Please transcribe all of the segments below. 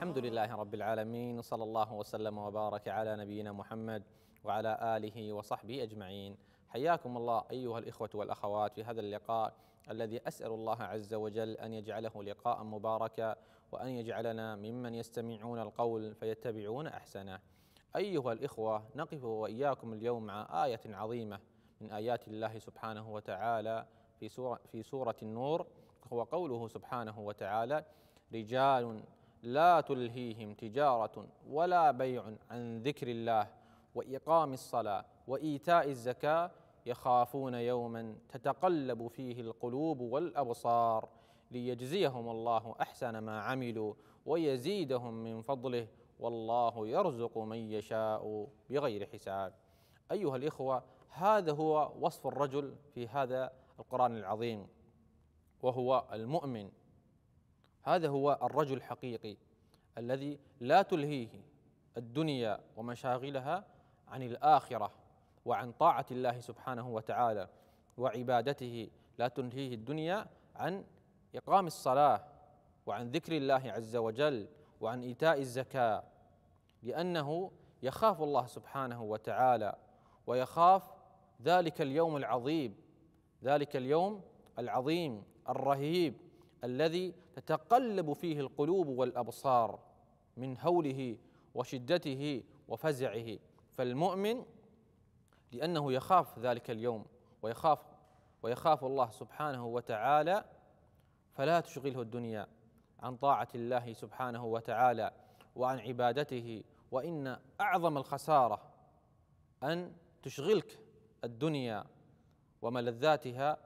الحمد لله رب العالمين صلى الله وسلم وبارك على نبينا محمد وعلى اله وصحبه اجمعين حياكم الله ايها الاخوه والاخوات في هذا اللقاء الذي اسال الله عز وجل ان يجعله لقاء مباركا وان يجعلنا ممن يستمعون القول فيتبعون احسنه ايها الاخوه نقف واياكم اليوم مع ايه عظيمه من ايات الله سبحانه وتعالى في سوره في سوره النور هو قوله سبحانه وتعالى رجال لا تلهيهم تجاره ولا بيع عن ذكر الله واقام الصلاه وايتاء الزكاه يخافون يوما تتقلب فيه القلوب والابصار ليجزيهم الله احسن ما عملوا ويزيدهم من فضله والله يرزق من يشاء بغير حساب. ايها الاخوه هذا هو وصف الرجل في هذا القران العظيم وهو المؤمن هذا هو الرجل الحقيقي الذي لا تلهيه الدنيا ومشاغلها عن الآخرة وعن طاعة الله سبحانه وتعالى وعبادته لا تلهيه الدنيا عن إقام الصلاة وعن ذكر الله عز وجل وعن إيتاء الزكاة لأنه يخاف الله سبحانه وتعالى ويخاف ذلك اليوم العظيم ذلك اليوم العظيم الرهيب الذي تتقلب فيه القلوب والابصار من هوله وشدته وفزعه فالمؤمن لانه يخاف ذلك اليوم ويخاف ويخاف الله سبحانه وتعالى فلا تشغله الدنيا عن طاعه الله سبحانه وتعالى وعن عبادته وان اعظم الخساره ان تشغلك الدنيا وملذاتها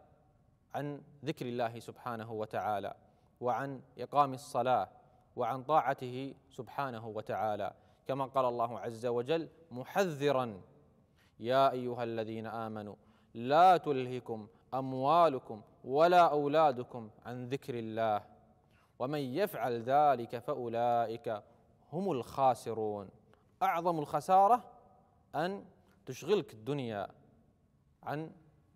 عن ذكر الله سبحانه وتعالى وعن اقام الصلاه وعن طاعته سبحانه وتعالى كما قال الله عز وجل محذرا يا ايها الذين امنوا لا تلهكم اموالكم ولا اولادكم عن ذكر الله ومن يفعل ذلك فاولئك هم الخاسرون اعظم الخساره ان تشغلك الدنيا عن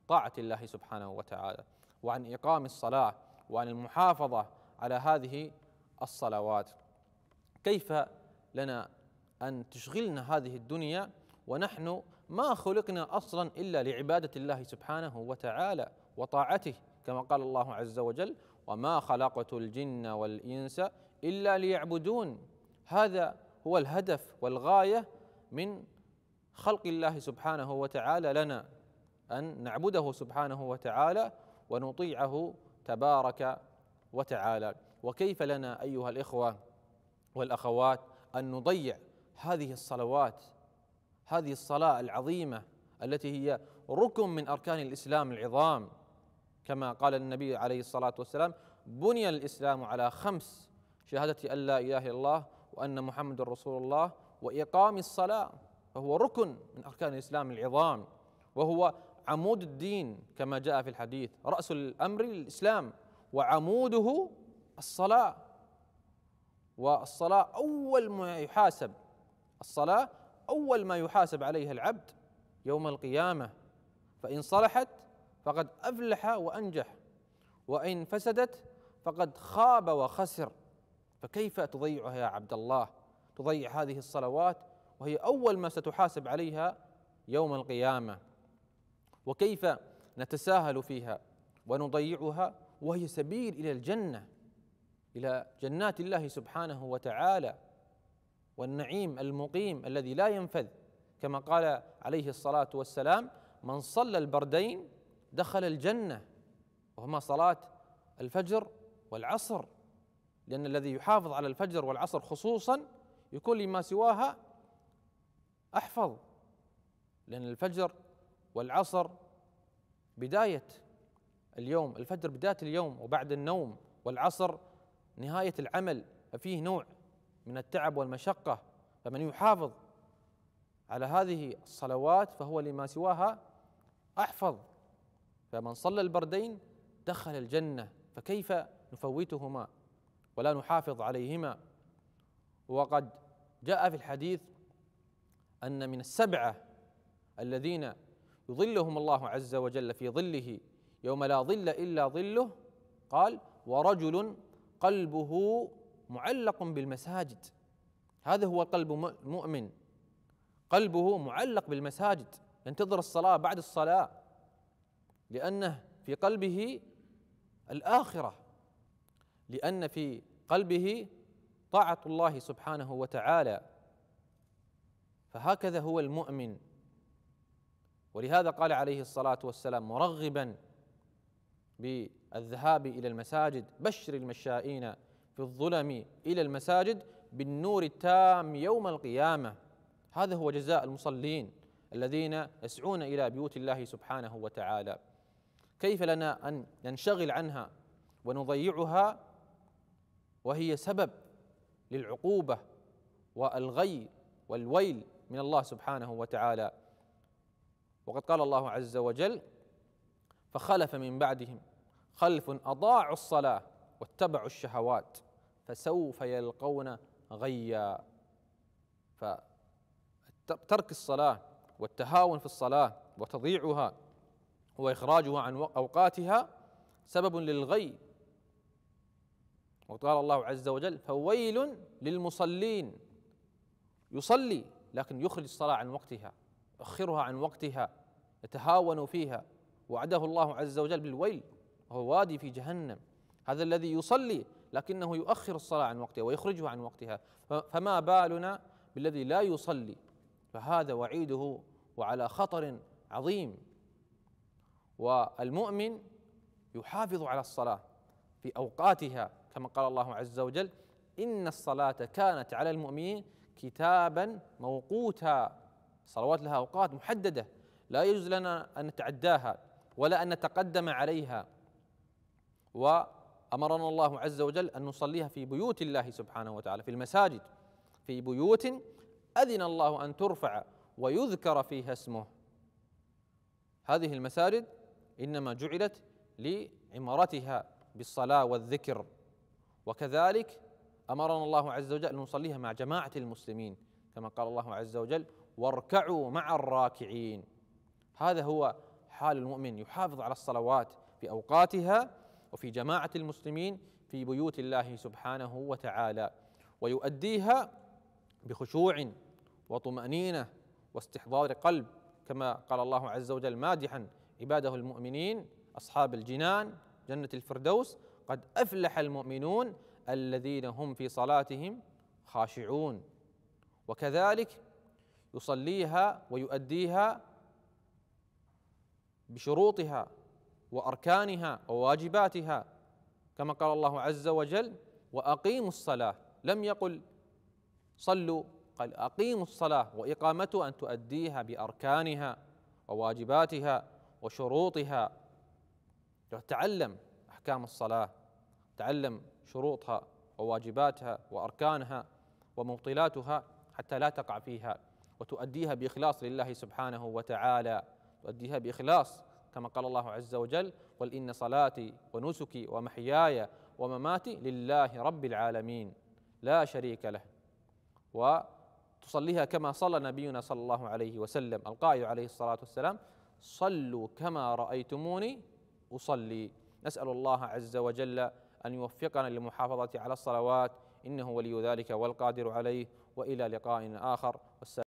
طاعه الله سبحانه وتعالى وعن إقام الصلاة وعن المحافظة على هذه الصلوات كيف لنا أن تشغلنا هذه الدنيا ونحن ما خلقنا أصلا إلا لعبادة الله سبحانه وتعالى وطاعته كما قال الله عز وجل وما خلقت الجن والإنس إلا ليعبدون هذا هو الهدف والغاية من خلق الله سبحانه وتعالى لنا أن نعبده سبحانه وتعالى ونطيعه تبارك وتعالى وكيف لنا ايها الاخوه والاخوات ان نضيع هذه الصلوات هذه الصلاه العظيمه التي هي ركن من اركان الاسلام العظام كما قال النبي عليه الصلاه والسلام بني الاسلام على خمس شهاده ان لا اله الا الله وان محمد رسول الله واقام الصلاه فهو ركن من اركان الاسلام العظام وهو عمود الدين كما جاء في الحديث راس الامر الاسلام وعموده الصلاه والصلاه اول ما يحاسب الصلاه اول ما يحاسب عليها العبد يوم القيامه فان صلحت فقد افلح وانجح وان فسدت فقد خاب وخسر فكيف تضيعها يا عبد الله تضيع هذه الصلوات وهي اول ما ستحاسب عليها يوم القيامه وكيف نتساهل فيها ونضيعها وهي سبيل الى الجنه الى جنات الله سبحانه وتعالى والنعيم المقيم الذي لا ينفذ كما قال عليه الصلاه والسلام من صلى البردين دخل الجنه وهما صلاه الفجر والعصر لان الذي يحافظ على الفجر والعصر خصوصا يكون لما سواها احفظ لان الفجر والعصر بداية اليوم الفجر بداية اليوم وبعد النوم والعصر نهاية العمل ففيه نوع من التعب والمشقة فمن يحافظ على هذه الصلوات فهو لما سواها أحفظ فمن صلى البردين دخل الجنة فكيف نفوتهما ولا نحافظ عليهما وقد جاء في الحديث أن من السبعة الذين يظلهم الله عز وجل في ظله يوم لا ظل الا ظله قال ورجل قلبه معلق بالمساجد هذا هو قلب مؤمن قلبه معلق بالمساجد ينتظر الصلاه بعد الصلاه لانه في قلبه الاخره لان في قلبه طاعه الله سبحانه وتعالى فهكذا هو المؤمن ولهذا قال عليه الصلاه والسلام مرغبا بالذهاب الى المساجد بشر المشائين في الظلم الى المساجد بالنور التام يوم القيامه هذا هو جزاء المصلين الذين يسعون الى بيوت الله سبحانه وتعالى كيف لنا ان ننشغل عنها ونضيعها وهي سبب للعقوبه والغي والويل من الله سبحانه وتعالى وقد قال الله عز وجل فخلف من بعدهم خلف اضاعوا الصلاه واتبعوا الشهوات فسوف يلقون غيا فترك الصلاه والتهاون في الصلاه وتضييعها واخراجها عن اوقاتها سبب للغي وقال الله عز وجل فويل للمصلين يصلي لكن يخرج الصلاه عن وقتها يؤخرها عن وقتها يتهاون فيها وعده الله عز وجل بالويل وهو وادي في جهنم هذا الذي يصلي لكنه يؤخر الصلاة عن وقتها ويخرجها عن وقتها فما بالنا بالذي لا يصلي فهذا وعيده وعلى خطر عظيم والمؤمن يحافظ على الصلاة في أوقاتها كما قال الله عز وجل إن الصلاة كانت على المؤمنين كتابا موقوتا صلوات لها أوقات محددة لا يجوز لنا أن نتعداها ولا أن نتقدم عليها وأمرنا الله عز وجل أن نصليها في بيوت الله سبحانه وتعالى في المساجد في بيوت أذن الله أن ترفع ويذكر فيها اسمه هذه المساجد إنما جعلت لعمارتها بالصلاة والذكر وكذلك أمرنا الله عز وجل أن نصليها مع جماعة المسلمين كما قال الله عز وجل واركعوا مع الراكعين هذا هو حال المؤمن يحافظ على الصلوات في اوقاتها وفي جماعه المسلمين في بيوت الله سبحانه وتعالى ويؤديها بخشوع وطمانينه واستحضار قلب كما قال الله عز وجل مادحا عباده المؤمنين اصحاب الجنان جنه الفردوس قد افلح المؤمنون الذين هم في صلاتهم خاشعون وكذلك يصليها ويؤديها بشروطها واركانها وواجباتها كما قال الله عز وجل واقيموا الصلاه لم يقل صلوا قال اقيموا الصلاه واقامتها ان تؤديها باركانها وواجباتها وشروطها تعلم احكام الصلاه تعلم شروطها وواجباتها واركانها ومبطلاتها حتى لا تقع فيها وتؤديها باخلاص لله سبحانه وتعالى تؤديها باخلاص كما قال الله عز وجل قل ان صلاتي ونسكي ومحياي ومماتي لله رب العالمين لا شريك له وتصليها كما صلى نبينا صلى الله عليه وسلم القائل عليه الصلاه والسلام صلوا كما رايتموني اصلي نسال الله عز وجل ان يوفقنا للمحافظه على الصلوات انه ولي ذلك والقادر عليه والى لقاء اخر والسلام